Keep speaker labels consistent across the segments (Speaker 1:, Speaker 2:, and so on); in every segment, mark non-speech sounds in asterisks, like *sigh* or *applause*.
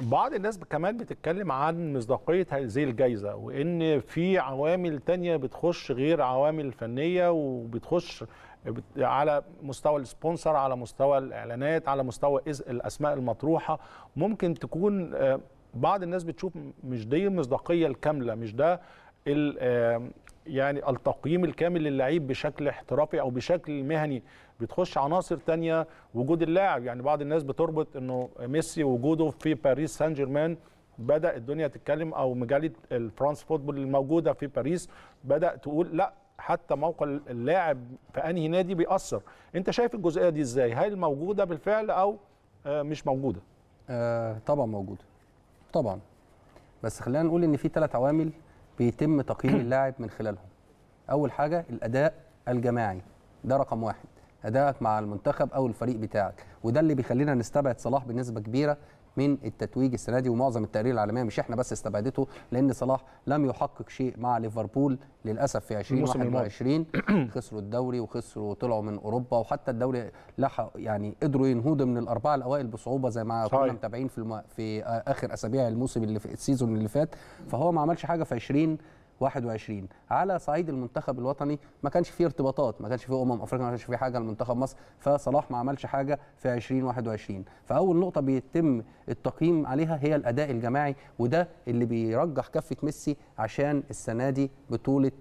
Speaker 1: بعض الناس كمان بتتكلم عن مصداقية هذه الجائزة وإن في عوامل تانية بتخش غير عوامل فنية وبتخش على مستوى السبونسر على مستوى الإعلانات على مستوى الأسماء المطروحة ممكن تكون بعض الناس بتشوف مش دي المصداقية الكاملة مش ده يعني التقييم الكامل للعيب بشكل احترافي او بشكل مهني بتخش عناصر تانية وجود اللاعب يعني بعض الناس بتربط انه ميسي وجوده في باريس سان جيرمان بدا الدنيا تتكلم او مجله الفرانس فوتبول الموجوده في باريس بدا تقول لا حتى موقع اللاعب في انهي نادي بيأثر انت شايف الجزئيه دي ازاي هل موجوده بالفعل او آه، مش موجوده آه طبعا موجوده طبعا بس خلينا نقول ان في ثلاث عوامل
Speaker 2: بيتم تقييم اللاعب من خلالهم اول حاجه الاداء الجماعي ده رقم واحد ادائك مع المنتخب او الفريق بتاعك وده اللي بيخلينا نستبعد صلاح بنسبه كبيره من التتويج السنه دي ومعظم التقارير العالميه مش احنا بس استبعدته لان صلاح لم يحقق شيء مع ليفربول للاسف في 2021 *clears throat* خسروا الدوري وخسروا طلعوا من اوروبا وحتى الدوري لحق يعني قدروا ينهضوا من الاربعه الاوائل بصعوبه زي ما كنا متابعين في في اخر اسابيع الموسم اللي في السيزون اللي فات فهو ما عملش حاجه في 20 21 على صعيد المنتخب الوطني ما كانش فيه ارتباطات ما كانش فيه امم افريقيا ما كانش فيه حاجه لمنتخب مصر فصلاح ما عملش حاجه في 2021 فاول نقطه بيتم التقييم عليها هي الاداء الجماعي وده اللي بيرجح كفه ميسي عشان السنه دي بطوله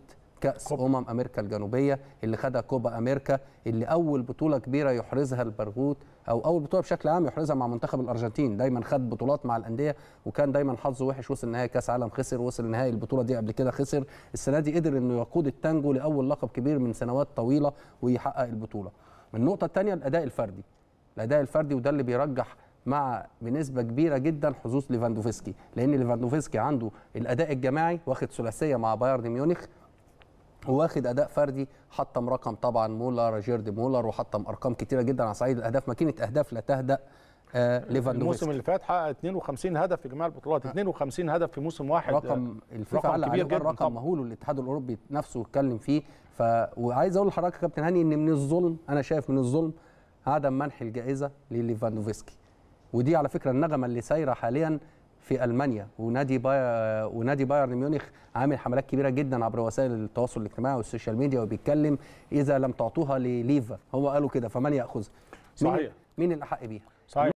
Speaker 2: كاس كوب. امم امريكا الجنوبيه اللي خدها كوبا امريكا اللي اول بطوله كبيره يحرزها البرغوث او اول بطوله بشكل عام يحرزها مع منتخب الارجنتين دايما خد بطولات مع الانديه وكان دايما حظه وحش وصل نهائي كاس عالم خسر وصل نهائي البطوله دي قبل كده خسر السنه دي قدر انه يقود التانجو لاول لقب كبير من سنوات طويله ويحقق البطوله النقطه الثانيه الاداء الفردي الاداء الفردي وده اللي بيرجح مع بنسبه كبيره جدا حظوظ ليفاندوفسكي لان ليفاندوفسكي عنده الاداء الجماعي واخد ثلاثيه مع بايرن ميونخ واخد اداء فردي حطم رقم طبعا مولر جيرد مولر وحطم ارقام كتيره جدا على صعيد الاهداف ماكينه اهداف لا تهدا آه، ليفاندوفسكي الموسم اللي
Speaker 1: فات حقق 52 هدف في جميع البطولات 52 آه. هدف في موسم واحد رقم الفيفا رقم كبير جدا رقم مهول
Speaker 2: والاتحاد الاوروبي نفسه اتكلم فيه ف وعايز اقول لحضرتك يا كابتن هاني ان من الظلم انا شايف من الظلم عدم منح الجائزه لليفاندوفسكي ودي على فكره النغمه اللي سايره حاليا في المانيا ونادي باي ونادي بايرن ميونخ عامل حملات كبيره جدا عبر وسائل التواصل الاجتماعي والسوشيال ميديا وبيتكلم اذا لم تعطوها لليفا هو قالوا كده فمن ياخذها صحيح مين, مين بيها صحيح